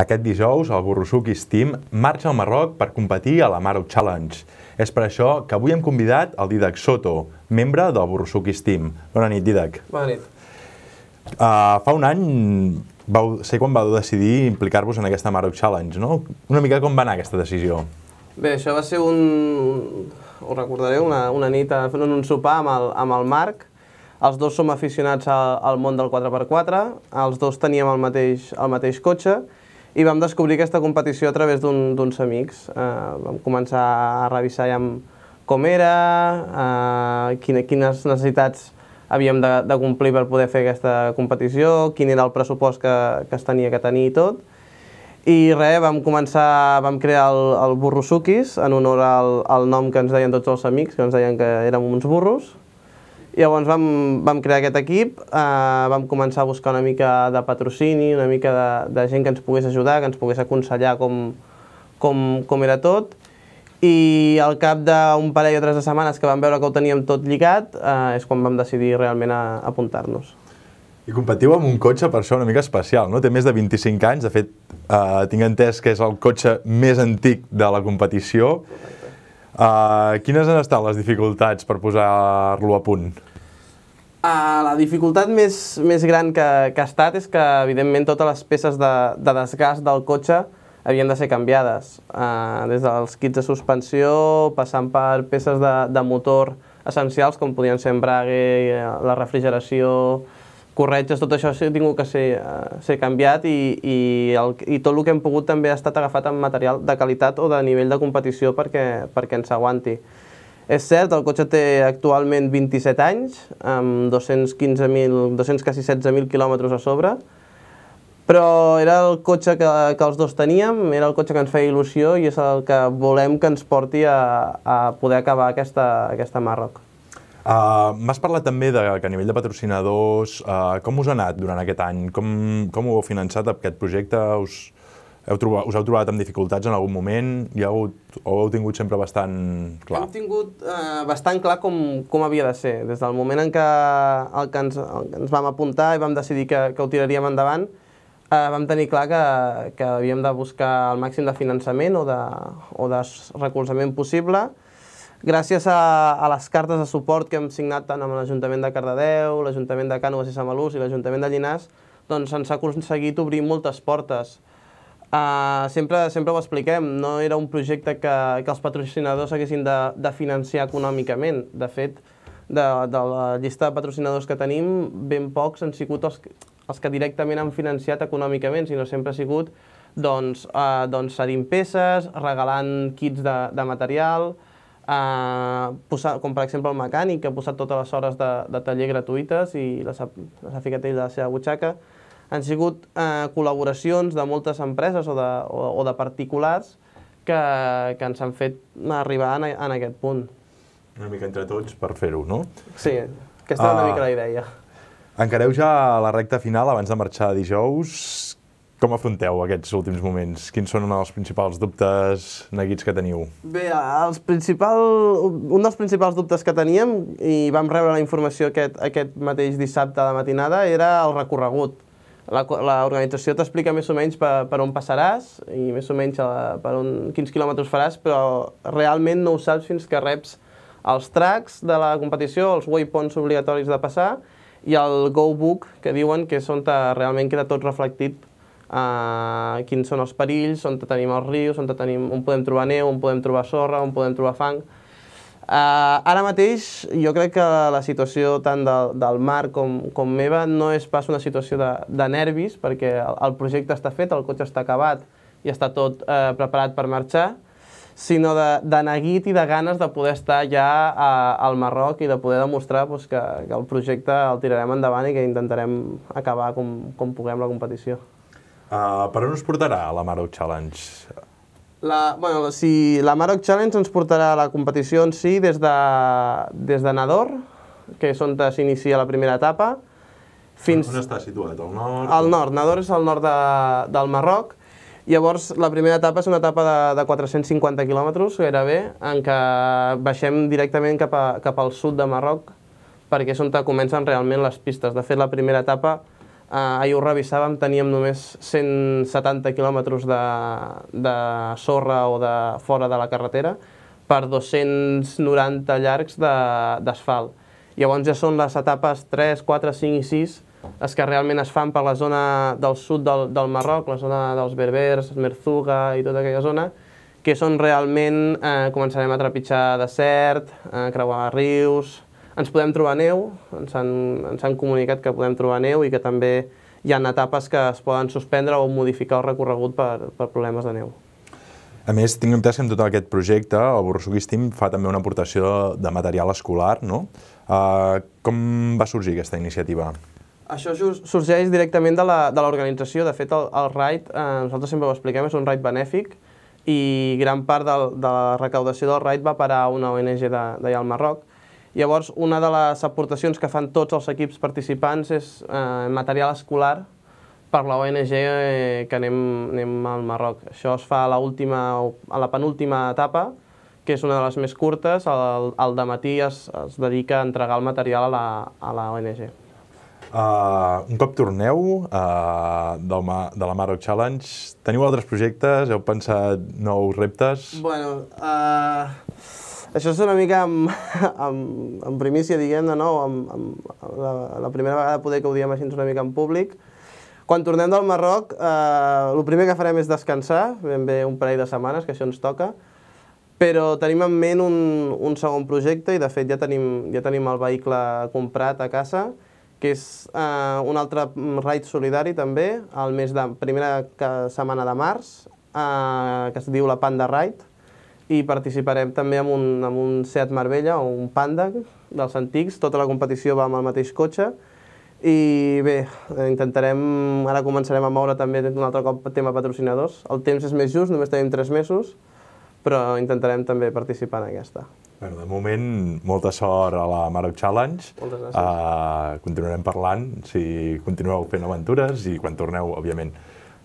Aquest dijous, el Burrusuquis Steam marxa al Marroc per competir a la Maroc Challenge. És per això que avui hem convidat el Didac Soto, membre del Burrusuquis Steam. Bona nit, Didac. Bona nit. Uh, fa un any vau sé quan vau decidir implicar-vos en aquesta Maroc Challenge, no? Una mica com va anar aquesta decisió? Bé, això va ser un... Ho recordaré, una, una nit fent un sopar amb el, amb el Marc, els dos som aficionats al, al món del 4x4, els dos teníem el mateix, el mateix cotxe, i vam descobrir aquesta competició a través d'uns un, amics. Eh, vam començar a revisar ja com era, eh, quine, quines necessitats havíem de, de complir per poder fer aquesta competició, quin era el pressupost que, que es tenia que tenir i tot. I res, vam començar, vam crear el, el Suquis, en honor al, al nom que ens deien tots els amics, que ens deien que érem uns burros. Llavors vam, vam crear aquest equip, eh, vam començar a buscar una mica de patrocini, una mica de, de gent que ens pogués ajudar, que ens pogués aconsellar com, com, com era tot, i al cap d'un parell o tres de setmanes que vam veure que ho teníem tot lligat, eh, és quan vam decidir realment apuntar-nos. I competiu amb un cotxe per això una mica especial, no? Té més de 25 anys, de fet, eh, tinc entès que és el cotxe més antic de la competició. Correcte Uh, quines han estat les dificultats per posar-lo a punt? Uh, la dificultat més, més gran que, que ha estat és que, evidentment, totes les peces de, de desgast del cotxe havien de ser canviades, uh, des dels kits de suspensió, passant per peces de, de motor essencials, com podien ser embrague, la refrigeració, corretges, tot això ha tingut que ser, eh, ser canviat i, i, el, i tot el que hem pogut també ha estat agafat amb material de qualitat o de nivell de competició perquè, perquè ens aguanti. És cert, el cotxe té actualment 27 anys, amb 215.000, quasi 16.000 quilòmetres a sobre, però era el cotxe que, que els dos teníem, era el cotxe que ens feia il·lusió i és el que volem que ens porti a, a poder acabar aquesta, aquesta Marroc. Uh, M'has parlat també de que a nivell de patrocinadors, uh, com us ha anat durant aquest any? Com, com ho heu finançat, aquest projecte? Us, heu trobat, us heu trobat amb dificultats en algun moment? Hi ha hagut, o heu tingut sempre bastant clar? Hem tingut uh, bastant clar com, com havia de ser. Des del moment en què, el que, ens, el que ens vam apuntar i vam decidir que, que ho tiraríem endavant, eh, uh, vam tenir clar que, que havíem de buscar el màxim de finançament o de, o de recolzament possible, gràcies a, a les cartes de suport que hem signat tant amb l'Ajuntament de Cardedeu, l'Ajuntament de Cànoves i Samalús i l'Ajuntament de Llinars, doncs ens ha aconseguit obrir moltes portes. Uh, sempre, sempre ho expliquem, no era un projecte que, que els patrocinadors haguessin de, de financiar econòmicament. De fet, de, de la llista de patrocinadors que tenim, ben pocs han sigut els, els que directament han financiat econòmicament, sinó sempre ha sigut doncs, uh, doncs cedint peces, regalant kits de, de material, Uh, posar, com per exemple el mecànic, que ha posat totes les hores de, de taller gratuïtes i les ha, les ha ficat ell de la seva butxaca. Han sigut uh, col·laboracions de moltes empreses o de, o, o de particulars que, que ens han fet arribar en, en aquest punt. Una mica entre tots per fer-ho, no? Sí, aquesta era uh, una ah. mica la idea. Encareu ja a la recta final, abans de marxar dijous. Com afronteu aquests últims moments? Quins són els principals dubtes neguits que teniu? Bé, els principal, un dels principals dubtes que teníem, i vam rebre la informació aquest, aquest mateix dissabte a la matinada, era el recorregut. L'organització t'explica més o menys per, per on passaràs i més o menys la, eh, per on, quins quilòmetres faràs, però realment no ho saps fins que reps els tracks de la competició, els waypoints obligatoris de passar, i el Go Book, que diuen que és on realment queda tot reflectit eh, quins són els perills, on tenim els rius, on, tenim, on podem trobar neu, on podem trobar sorra, on podem trobar fang. Uh, ara mateix jo crec que la situació tant del, del mar com, com meva no és pas una situació de, de nervis perquè el, el projecte està fet, el cotxe està acabat i està tot uh, preparat per marxar, sinó de, de neguit i de ganes de poder estar ja a, eh, al Marroc i de poder demostrar pues, doncs, que, que el projecte el tirarem endavant i que intentarem acabar com, com puguem la competició. Uh, per on us portarà la Maroc Challenge? La, bueno, si la Maroc Challenge ens portarà a la competició en si des de, des de Nador, que és on s'inicia la primera etapa, fins... On està situat? Al nord? Al nord. Nador és al nord de, del Marroc. Llavors, la primera etapa és una etapa de, de 450 quilòmetres, gairebé, en què baixem directament cap, a, cap al sud de Marroc, perquè és on comencen realment les pistes. De fet, la primera etapa Ah, ahir ho revisàvem, teníem només 170 quilòmetres de, de sorra o de fora de la carretera per 290 llargs d'asfalt. Llavors ja són les etapes 3, 4, 5 i 6 les que realment es fan per la zona del sud del, del Marroc, la zona dels berbers, Merzuga i tota aquella zona, que són realment, eh, començarem a trepitjar desert, eh, creuar rius, ens podem trobar neu, ens han, ens han comunicat que podem trobar neu i que també hi ha etapes que es poden suspendre o modificar el recorregut per, per problemes de neu. A més, tinc entès que en tot aquest projecte el Borsuguis Team fa també una aportació de material escolar, no? Uh, com va sorgir aquesta iniciativa? Això sorgeix directament de l'organització. De, de fet, el, el RAID, eh, nosaltres sempre ho expliquem, és un RAID benèfic i gran part del, de la recaudació del RAID va parar a una ONG d'allà al Marroc Llavors, una de les aportacions que fan tots els equips participants és eh, material escolar per la ONG eh, que anem, anem al Marroc. Això es fa a, última, a la penúltima etapa, que és una de les més curtes. Al, al matí es, es dedica a entregar el material a la, a la ONG. Uh, ah, un cop torneu uh, del ma, de la Marroc Challenge, teniu altres projectes? Heu pensat nous reptes? Bueno, uh, això és una mica en, en, amb primícia, diguem-ne, no? amb, amb la, la primera vegada poder que ho diem així una mica en públic. Quan tornem del Marroc, eh, el primer que farem és descansar, ben bé un parell de setmanes, que això ens toca, però tenim en ment un, un segon projecte i de fet ja tenim, ja tenim el vehicle comprat a casa, que és eh, un altre ride solidari també, al mes de primera setmana de març, eh, que es diu la Panda Ride, i participarem també amb un, amb un Seat Marbella o un Panda dels antics, tota la competició va amb el mateix cotxe i bé, intentarem, ara començarem a moure també un altre cop tema patrocinadors. El temps és més just, només tenim 3 mesos, però intentarem també participar en aquesta. Bueno, de moment, molta sort a la Maroc Challenge. Moltes gràcies. Uh, continuarem parlant, si continueu fent aventures i quan torneu, òbviament.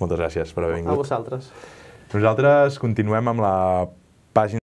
Moltes gràcies per haver vingut. A vosaltres. Nosaltres continuem amb la página